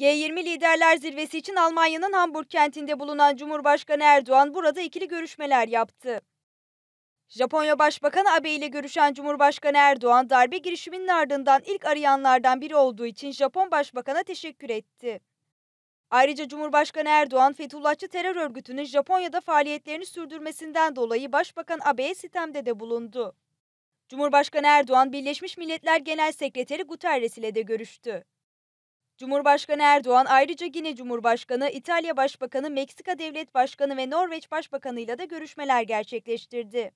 G20 Liderler Zirvesi için Almanya'nın Hamburg kentinde bulunan Cumhurbaşkanı Erdoğan burada ikili görüşmeler yaptı. Japonya Başbakanı Abe ile görüşen Cumhurbaşkanı Erdoğan darbe girişiminin ardından ilk arayanlardan biri olduğu için Japon Başbakan'a teşekkür etti. Ayrıca Cumhurbaşkanı Erdoğan Fethullahçı terör örgütünün Japonya'da faaliyetlerini sürdürmesinden dolayı Başbakan Abe'ye sitemde de bulundu. Cumhurbaşkanı Erdoğan Birleşmiş Milletler Genel Sekreteri Guterres ile de görüştü. Cumhurbaşkanı Erdoğan ayrıca Gine Cumhurbaşkanı, İtalya Başbakanı, Meksika Devlet Başkanı ve Norveç Başbakanı ile de görüşmeler gerçekleştirdi.